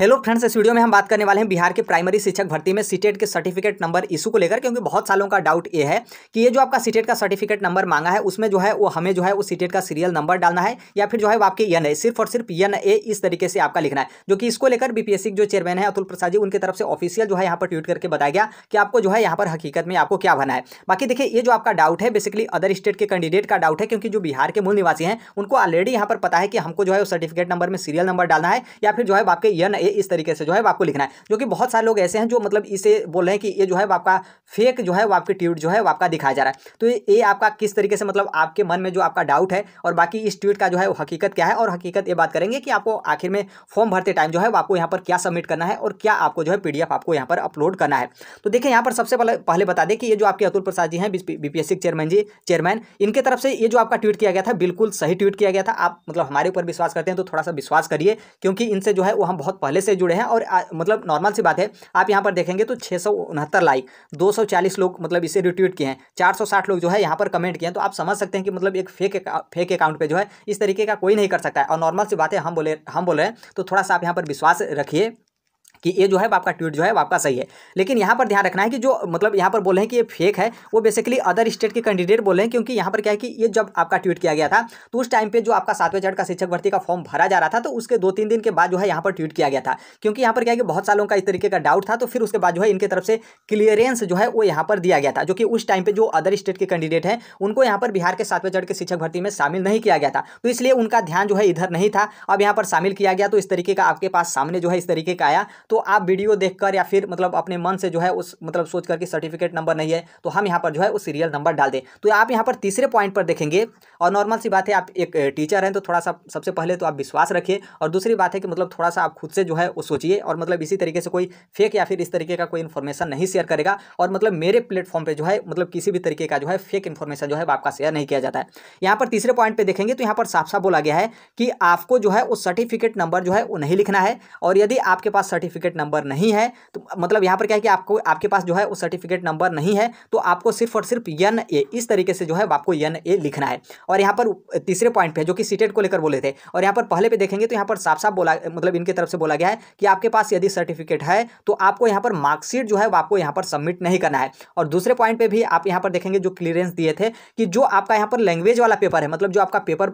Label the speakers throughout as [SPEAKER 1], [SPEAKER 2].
[SPEAKER 1] hello friends इस video में हम बात करने वाले हैं बिहार के प्राइमरी शिक्षक भर्ती में सीटेट e के सर्टिफिकेट नंबर इशू को लेकर क्योंकि बहुत सालों का डाउट ये है कि ये जो आपका सीटेट e का सर्टिफिकेट नंबर मांगा है उसमें जो है वो हमें जो है वो सीटेट e का सीरियल नंबर डालना है या फिर जो है वो आपके एन ए सिर्फ और सिर्फ एन ए इस तरीके से आपका लिखना है जो कि इसको लेकर बीपीएससी जो चेयरमैन है अतुल प्रसाद जी उनकी तरफ से ऑफिशियल जो है यहाँ पर ट्वीट करके बताया गया कि आपको जो है यहाँ पर हकीकत में आपको क्या भरना है बाकी देखिए ये जो आपका डाउट है बेसिकली अदर स्टेट के कैंडिडेट का डाउट है क्योंकि जो बिहार के मूल निवासी हैं उनको ऑलरेडी यहाँ पर पता है कि हमको जो है सर्टिफिकेट नंबर में सीरियल नंबर डालना है या फिर जो है आपके एन ये इस तरीके से जो है आपको लिखना है जो कि बहुत सारे लोग ऐसे हैं जो मतलब इसे बोल रहे हैं कि ये जो है आपका फेक जो है वो आपके ट्वीट जो है वो आपका दिखाया जा रहा है तो ये आपका किस तरीके से मतलब आपके मन में जो आपका डाउट है और बाकी इस ट्वीट का जो है हकीकत क्या है और हकीकत ये बात करेंगे कि आपको आखिर में फॉर्म भरते टाइम जो है वो आपको यहाँ पर क्या सबमिट करना है और क्या आपको जो है पी आपको यहाँ पर अपलोड करना है तो देखिए यहाँ पर सबसे पहले बता दें कि ये जो आपके अतुल प्रसाद जी हैं बीपीएससी चेयरमैन जी चेयरमैन इनके तरफ से ये जो आपका ट्वीट किया गया था बिल्कुल सही ट्वीट किया गया था आप मतलब हमारे ऊपर विश्वास करते हैं तो थोड़ा सा विश्वास करिए क्योंकि इनसे जो है वो हम बहुत पहले से जुड़े हैं और आ, मतलब नॉर्मल सी बात है आप यहाँ पर देखेंगे तो छः लाइक दो लोग मतलब इसे रिट्वीट किए हैं चार लोग जो है यहाँ पर कमेंट किए हैं तो आप समझ सकते हैं कि मतलब एक फेक फेक अकाउंट पर जो है इस तरीके का कोई नहीं कर सकता है और नॉर्मल सी बात है हम बोले हम बोल रहे हैं तो थोड़ा सा आप यहाँ पर विश्वास रखिए कि ये जो है आपका ट्वीट जो है आपका सही है लेकिन यहाँ पर ध्यान रखना है कि जो मतलब यहाँ पर बोले हैं कि ये फेक है वो बेसिकली अदर स्टेट के कैंडिडेट बोले हैं क्योंकि यहाँ पर क्या है कि ये जब आपका ट्वीट किया गया था तो उस टाइम पर जो आपका सातवें चरण का शिक्षक भर्ती का फॉर्म भरा जा रहा था तो उसके दो तीन दिन के बाद जो है यहाँ पर ट्वीट किया गया था क्योंकि यहाँ पर क्या है कि बहुत सालों का इस तरीके का डाउट था तो फिर उसके बाद जो है इनके तरफ से क्लियरेंस जो है वो यहाँ पर दिया गया था जो कि उस टाइम पर जो अदर स्टेट के कैंडिडेट हैं उनको यहाँ पर बिहार के सातवें चरण के शिक्षक भर्ती में शामिल नहीं किया गया था तो इसलिए उनका ध्यान जो है इधर नहीं था अब यहाँ पर शामिल किया गया तो इस तरीके का आपके पास सामने जो है इस तरीके का आया तो तो आप वीडियो देखकर या फिर मतलब अपने मन से जो है उस मतलब सोच करके सर्टिफिकेट नंबर नहीं है तो हम यहाँ पर जो है उस सीरियल नंबर डाल दें तो आप यहाँ पर तीसरे पॉइंट पर देखेंगे और नॉर्मल सी बात है आप एक टीचर हैं तो थोड़ा सा सबसे पहले तो आप विश्वास रखिए और दूसरी बात है कि मतलब थोड़ा सा आप खुद से जो है वो सोचिए और मतलब इसी तरीके से कोई फेक या फिर इस तरीके का कोई इन्फॉर्मेशन नहीं शेयर करेगा और मतलब मेरे प्लेटफॉर्म पर जो है मतलब किसी भी तरीके का जो है फेक इन्फॉर्मेशन जो है आपका शेयर नहीं किया जाता है यहाँ पर तीसरे पॉइंट पर देखेंगे तो यहाँ पर साफ साफ बोला गया है कि आपको जो है वो सर्टिफिकेट नंबर जो है वो नहीं लिखना है और यदि आपके पास सर्टिफिकेट सर्टिफिकेट नंबर नहीं है तो मतलब यहाँ पर क्या है कि आपको आपके पास जो है वो सर्टिफिकेट नंबर नहीं है तो आपको सिर्फ और सिर्फ यन ए इस तरीके से जो है आपको यन ए लिखना है और यहाँ पर तीसरे पॉइंट पे जो कि सीटेट e को लेकर बोले थे और यहाँ पर पहले पर देखेंगे तो यहाँ पर साफ साफ बोला मतलब इनके तरफ से बोला गया है कि आपके पास यदि सर्टिफिकेट है तो आपको यहाँ पर मार्कशीट जो है आपको यहाँ पर सबमिट नहीं करना है और दूसरे पॉइंट पे भी आप यहाँ पर देखेंगे जो क्लियरेंस दिए थे कि जो आपका यहाँ पर लैंग्वेज वाला पेपर है मतलब जो आपका पेपर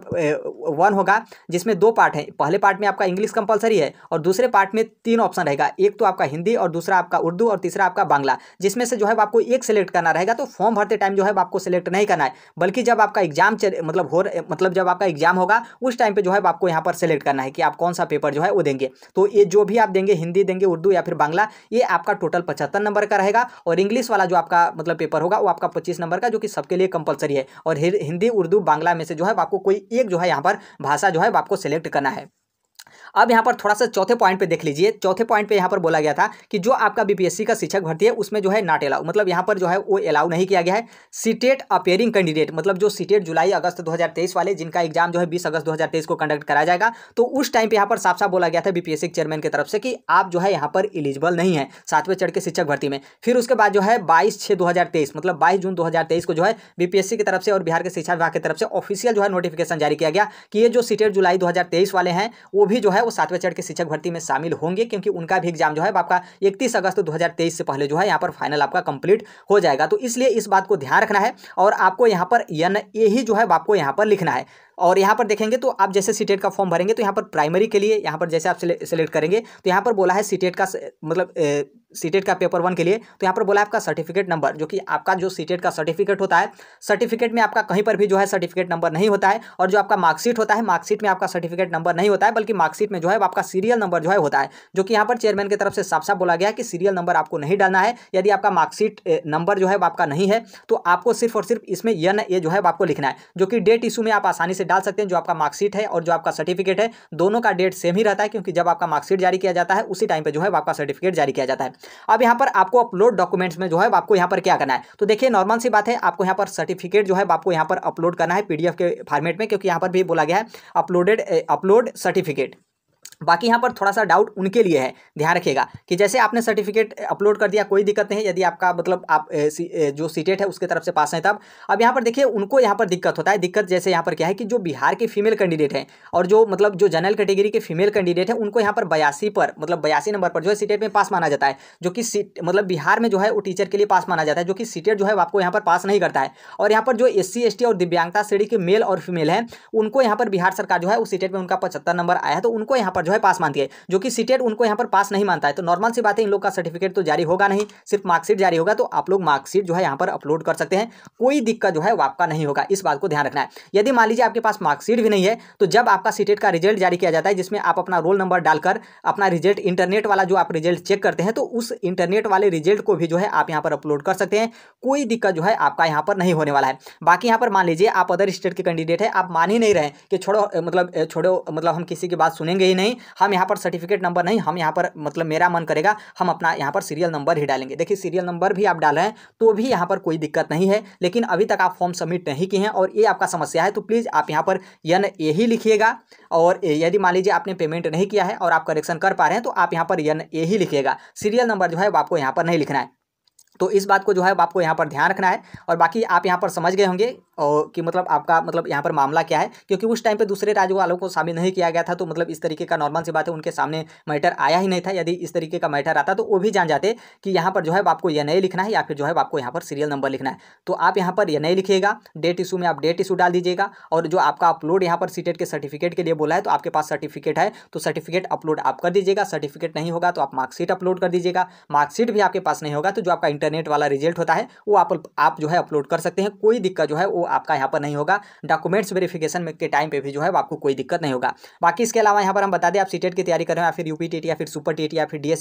[SPEAKER 1] वन होगा जिसमें दो पार्ट है पहले पार्ट में आपका इंग्लिश कंपलसरी है और दूसरे पार्ट में तीन ऑप्शन रहेगा एक तो आपका हिंदी और दूसरा आपका उर्दू और तीसरा आपका बांग्ला जिसमें से जो है आपको एक सेलेक्ट करना रहेगा तो फॉर्म भरते टाइम जो है आपको सेलेक्ट नहीं करना है बल्कि जब आपका एग्जाम मतलब हो मतलब जब आपका एग्जाम होगा उस टाइम पर जो है आपको यहाँ पर सेलेक्ट करना है कि आप कौन सा पेपर जो है वो देंगे तो ये जो भी आप देंगे हिंदी देंगे उर्दू या फिर बांग्ला ये आपका टोटल पचहत्तर नंबर का रहेगा और इंग्लिश वाला जो आपका मतलब पेपर होगा वो आपका पच्चीस नंबर का जो कि सबके लिए कंपलसरी है और हिंदी उर्दू बांग्ला में से जो है आपको कोई एक जो है यहाँ पर भाषा जो है आपको सेलेक्ट करना है अब यहाँ पर थोड़ा सा चौथे पॉइंट पे देख लीजिए चौथे पॉइंट पे यहाँ पर बोला गया था कि जो आपका बीपीएससी का शिक्षक भर्ती है उसमें जो है नॉट अलाउ मतलब यहाँ पर जो है वो अलाउ नहीं किया गया है सीटेट अपेयरिंग कैंडिडेट मतलब जो सीटेट e जुलाई अगस्त 2023 वाले जिनका एग्जाम जो है बीस अगस्त दो को कंडक्ट कराया जाएगा तो उस टाइम पर यहाँ पर साफ साफ बोला गया था बीपीएससी चेयरमैन की तरफ से कि आप जो है यहाँ पर इलिजिबल नहीं है सातवें चढ़ के शिक्षक भर्ती में फिर उसके बाद जो है बाईस छः दो मतलब बाईस जून दो को जो है बीपीएससी की तरफ से और बिहार के शिक्षा विभाग की तरफ से ऑफिशियल जो है नोटिफिकेशन जारी किया गया कि ये जो सीटेट e जुलाई दो वाले हैं वो भी जो है वो सातवें चरण के शिक्षक भर्ती में शामिल होंगे क्योंकि उनका भी एग्जाम जो है आपका इकतीस अगस्त दो से पहले जो है यहाँ पर फाइनल आपका कंप्लीट हो जाएगा तो इसलिए इस बात को ध्यान रखना है और आपको यहाँ पर एन ए ही जो है आपको यहाँ पर लिखना है और यहाँ पर देखेंगे तो आप जैसे सीटेट e का फॉर्म भरेंगे तो यहाँ पर प्राइमरी के लिए यहाँ पर जैसे आप सेलेक्ट करेंगे तो यहाँ पर बोला है सीटेट e का मतलब सीटेट e का पेपर वन के लिए तो यहाँ पर बोला है आपका सर्टिफिकेट नंबर जो कि आपका जो सीटेट का सर्टिफिकेट होता है सर्टिफिकेट में आपका कहीं पर भी जो है सर्टिफिकेट नंबर नहीं होता है और जो आपका मार्कशीट होता है मार्कशीट में आपका सर्टिफिकेट नंबर नहीं होता है बल्कि मार्कशीट में जो है आपका सीरियल नंबर जो है होता है जो कि यहाँ पर चेयरमैन की तरफ से साफ साफ बोला गया कि सीरियल नंबर आपको नहीं डालना है यदि आपका मार्कशीट नंबर जो है आपका नहीं है तो आपको सिर्फ और सिर्फ इसमें यन ए जो है आपको लिखना है जो कि डेट इशू में आप आसानी से डाल सकते हैं जो आपका मार्कशीट है और जो आपका सर्टिफिकेट है दोनों का डेट सेम ही रहता है क्योंकि जब आपका मार्कशीट जारी किया जाता है उसी टाइम पर जो है आपका सर्टिफिकेट जारी किया जाता है अब यहाँ पर आपको अपलोड डॉक्यूमेंट्स में जो है आपको यहाँ पर क्या करना है तो देखिए नॉर्मल सी बात है आपको यहाँ पर सर्टिफिकेट जो है आपको यहाँ पर अपलोड करना है पीडीएफ के फॉर्मेट में क्योंकि यहाँ पर भी बोला गया है अपलोडेड अपलोड सर्टिफिकेट बाकी यहाँ पर थोड़ा सा डाउट उनके लिए है ध्यान रखिएगा कि जैसे आपने सर्टिफिकेट अपलोड कर दिया कोई दिक्कत नहीं यदि आपका मतलब आप ए, सी, ए, जो सीटेट e है उसके तरफ से पास हैं तब अब यहाँ पर देखिए उनको यहाँ पर दिक्कत होता है दिक्कत जैसे यहाँ पर क्या है कि जो बिहार के फीमेल कैंडिडेट हैं और जो मतलब जो जनरल कैटेगरी के फीमेल कैंडिडेट है उनको यहाँ पर बयासी पर मतलब बयासी नंबर पर जो है सीटेट e में पास माना जाता है जो कि सीट मतलब बिहार में जो है वो टीचर के लिए पास माना जाता है जो कि सीटेट e जो है आपको यहाँ पर पास नहीं करता है और यहाँ पर जो एस सी और दिव्यांगता श्रेणी के मेल और फीमेल हैं उनको यहाँ पर बिहार सरकार जो है उस सीटेट में उनका पचहत्तर नंबर आया है तो उनको यहाँ पर जो है पास मानती है जो कि सीटेट उनको यहाँ पर पास नहीं मानता है तो नॉर्मल सी बात है इन लोग का सर्टिफिकेट तो जारी होगा नहीं सिर्फ मार्कशीट जारी होगा तो आप लोग मार्कशीट जो है यहाँ पर अपलोड कर सकते हैं कोई दिक्कत जो है वो आपका नहीं होगा इस बात को ध्यान रखना है यदि मान लीजिए आपके पास मार्कशीट भी नहीं है तो जब आपका सीटेट e का रिजल्ट जारी किया जाता है जिसमें आप अपना रोल नंबर डालकर अपना रिजल्ट इंटरनेट वाला जो आप रिजल्ट चेक करते हैं तो उस इंटरनेट वाले रिजल्ट को भी जो है आप यहाँ पर अपलोड कर सकते हैं कोई दिक्कत जो है आपका यहाँ पर नहीं होने वाला है बाकी यहाँ पर मान लीजिए आप अदर स्टेट के कैंडिडेट है आप मान ही नहीं रहे कि छोड़ो मतलब छोड़ो मतलब हम किसी की बात सुनेंगे ही नहीं हम यहाँ पर सर्टिफिकेट नंबर नहीं हम यहाँ पर मतलब मेरा मन करेगा हम अपना यहाँ पर सीरियल नंबर ही डालेंगे देखिए सीरियल नंबर भी आप डाल रहे हैं तो भी यहाँ पर कोई दिक्कत नहीं है लेकिन अभी तक आप फॉर्म सबमिट नहीं किए हैं और ये आपका समस्या है तो प्लीज़ आप यहाँ पर यन ही लिखिएगा और यदि मान लीजिए आपने पेमेंट नहीं किया है और आप करेक्शन कर पा रहे हैं तो आप यहाँ पर यन ही लिखिएगा सीरियल नंबर जो है वो आपको यहाँ पर नहीं लिखना है तो इस बात को जो है आपको यहाँ पर ध्यान रखना है और बाकी आप यहाँ पर समझ गए होंगे और कि मतलब आपका मतलब यहाँ पर मामला क्या है क्योंकि उस टाइम पर दूसरे राज्य वालों को शामिल नहीं किया गया था तो मतलब इस तरीके का नॉर्मल सी बात है उनके सामने मैटर आया ही नहीं था यदि इस तरीके का मैटर आता तो वो भी जान जाते कि यहाँ पर जो है आपको यह नहीं लिखना है या फिर जो है आपको यहाँ पर सीरियल नंबर लिखना है तो आप यहाँ पर यह नहीं लिखिएगा डेट इशू में आप डेट इशू डाल दीजिएगा और जो आपका अपलोड यहाँ पर सीटेट के सर्टिफिकेट के लिए बोला है तो आपके पास सर्टिफिकेट है तो सर्टिफिकेट अपलोड आप कर दीजिएगा सर्टिफिकेट नहीं होगा तो आप मार्कशीट अपलोड कर दीजिएगा मार्कशीट भी आपके पास नहीं होगा तो जो आपका इंटरनेट वाला रिजल्ट होता है वो आप जो है अपलोड कर सकते हैं कोई दिक्कत जो है वो आपका यहाँ पर नहीं होगा डॉक्यूमेंट्स वेरिफिकेशन के टाइम पर भी जो है आपको कोई दिक्कत नहीं होगा बाकी इसके अलावा यहाँ पर हम बता दें आप सीटेट e की तैयारी कर रहे हैं या फिर यूपी या फिर सुपर टी या फिर डी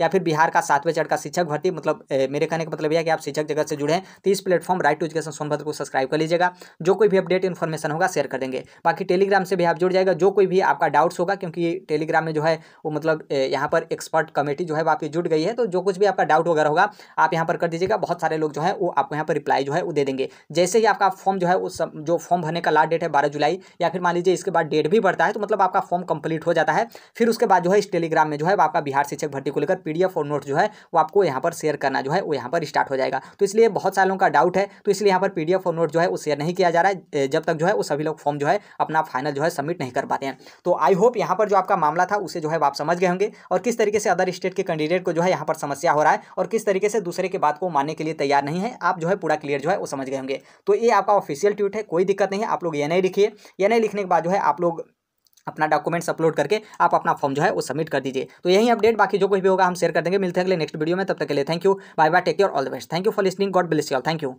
[SPEAKER 1] या फिर बिहार का सातवें चढ़ का शिक्षक भर्ती मतलब मेरे कहने का मतलब यह है कि आप शिक्षक जगत से जुड़े हैं तो इस platform right to education Sonbhadra को सब्सक्राइब कर लीजिएगा जो कोई भी अपडेट इन्फॉर्मेशन होगा शेयर कर देंगे बाकी टेलीग्राम से भी आप जुड़ जाएगा जो कोई भी आपका डाउट्स होगा क्योंकि टेलीग्राम में जो है वो मतलब यहाँ पर एक्सपर्ट कमेटी जो है वो आपकी जुट गई है तो जो कुछ भी आपका डाउट वगैरह होगा आप यहाँ पर कर दीजिएगा बहुत सारे लोग जो है वो आपको यहाँ पर रिप्लाई जो है वो दे देंगे जैसे ही आपका फॉर्म जो है उस जो फॉर्म भरने का लास्ट डेट है बारह जुलाई या फिर मान लीजिए इसके बाद डेट भी बढ़ता है तो मतलब आपका फॉर्म कंप्लीट हो जाता है फिर उसके बाद जो है इस टेलीग्राम में जो है आपका बिहार शिक्षक भर्ती को लेकर पीडीएफ और नोट जो है वो आपको यहाँ पर शेयर करना जो है वो यहाँ पर स्टार्ट हो जाएगा तो इसलिए बहुत सारे लोगों का डाउट है तो इसलिए यहाँ पर पी और नोट जो है वो शेयर नहीं किया जा रहा है जब तक जो है वो सभी लोग फॉर्म जो है अपना फाइनल जो है सबमिट नहीं कर पाते हैं तो आई होप यहाँ पर जो आपका मामला था उसे जो है आप समझ गए होंगे और किस तरीके से अदर स्टेट के कैंडिडेट को जो है यहाँ पर समस्या हो रहा है और किस तरीके से दूसरे के बात को मानने के लिए तैयार नहीं है आप जो है पूरा क्लियर जो है वो समझ गए होंगे तो ये आपको आपका ऑफिशियल ट्वीट है कोई दिक्कत नहीं है आप लोग ये नहीं लिखिए ये नहीं लिखने के बाद जो है आप लोग अपना डॉक्यूमेंट्स अपलोड करके आप अपना फॉर्म जो है वो सबमिट कर दीजिए तो यही अपडेट बाकी जो कुछ भी होगा हम शेयर कर देंगे मिलते हैं अगले नेक्स्ट वीडियो में तब तक के लिए thank you bye bye take care all the best thank you for listening God bless you all thank you